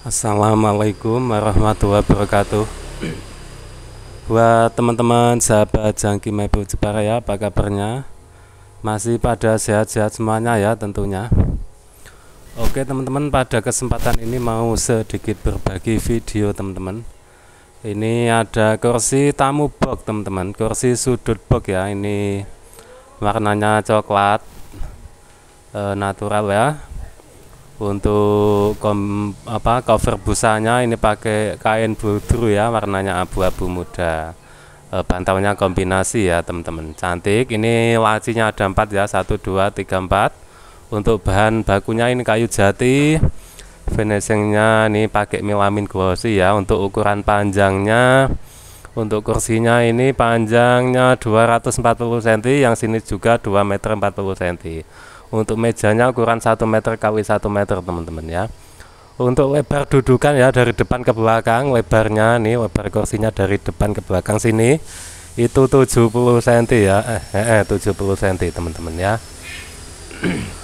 Assalamualaikum warahmatullahi wabarakatuh Buat teman-teman sahabat Jangki Mebu Jepara ya apa kabarnya Masih pada sehat-sehat semuanya ya tentunya Oke teman-teman pada kesempatan ini mau sedikit berbagi video teman-teman Ini ada kursi tamu box teman-teman Kursi sudut box ya ini warnanya coklat e, Natural ya untuk kom, apa cover busanya ini pakai kain bulu ya warnanya abu-abu muda e, bantalnya kombinasi ya teman-teman cantik ini lacinya ada empat ya satu dua tiga empat untuk bahan bakunya ini kayu jati finishingnya ini pakai melamin glossy ya untuk ukuran panjangnya untuk kursinya ini panjangnya 240 cm yang sini juga 2 meter 40 cm untuk mejanya ukuran 1 meter kali 1 meter teman-teman ya. Untuk lebar dudukan ya dari depan ke belakang, lebarnya nih lebar kursinya dari depan ke belakang sini itu 70 cm ya. Eh, eh, eh 70 cm teman-teman ya.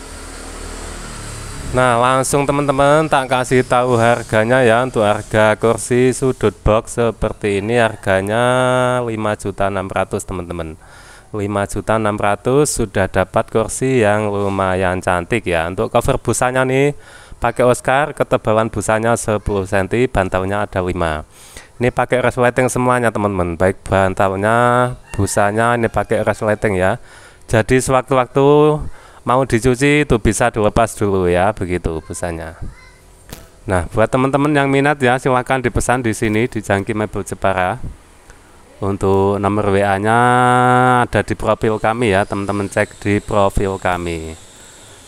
Nah langsung teman-teman tak kasih tahu harganya ya untuk harga kursi sudut box seperti ini harganya 5.600 teman-teman 5.600 sudah dapat kursi yang lumayan cantik ya untuk cover busanya nih pakai Oscar ketebalan busanya 10 cm bantalnya ada 5 ini pakai resleting semuanya teman-teman baik bantalnya busanya ini pakai resleting ya jadi sewaktu-waktu mau dicuci itu bisa dilepas dulu ya begitu busanya nah buat teman-teman yang minat ya silahkan dipesan di sini di Jangki Mebel Jepara untuk nomor WA-nya ada di profil kami ya, teman-teman cek di profil kami.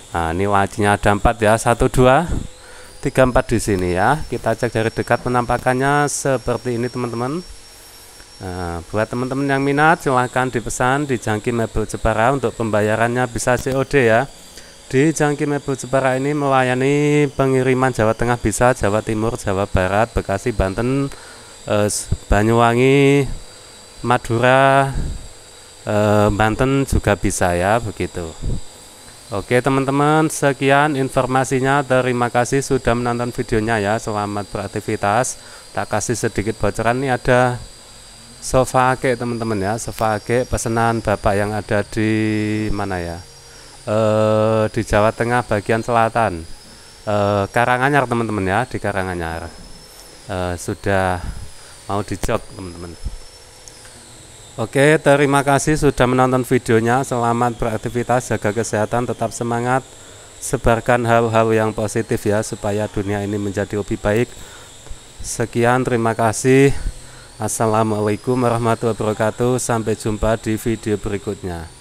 Nah, ini wajinya ada 4 ya, 1 2 3 4 di sini ya. Kita cek dari dekat penampakannya seperti ini teman-teman. Nah, buat teman-teman yang minat silahkan dipesan di Jangki Mebel Jepara untuk pembayarannya bisa COD ya. Di Jangki Mebel Jepara ini melayani pengiriman Jawa Tengah bisa, Jawa Timur, Jawa Barat, Bekasi, Banten, eh, Banyuwangi, Madura eh, Banten juga bisa ya begitu Oke teman-teman sekian informasinya terima kasih sudah menonton videonya ya selamat beraktivitas tak kasih sedikit bocoran nih ada sofa kek teman-teman ya sofa kek pesanan bapak yang ada di mana ya e, di Jawa Tengah bagian selatan e, Karanganyar teman-teman ya di Karanganyar e, sudah mau dijob teman-teman Oke, terima kasih sudah menonton videonya. Selamat beraktivitas, jaga kesehatan, tetap semangat. Sebarkan hal-hal yang positif ya supaya dunia ini menjadi lebih baik. Sekian, terima kasih. Assalamualaikum warahmatullahi wabarakatuh. Sampai jumpa di video berikutnya.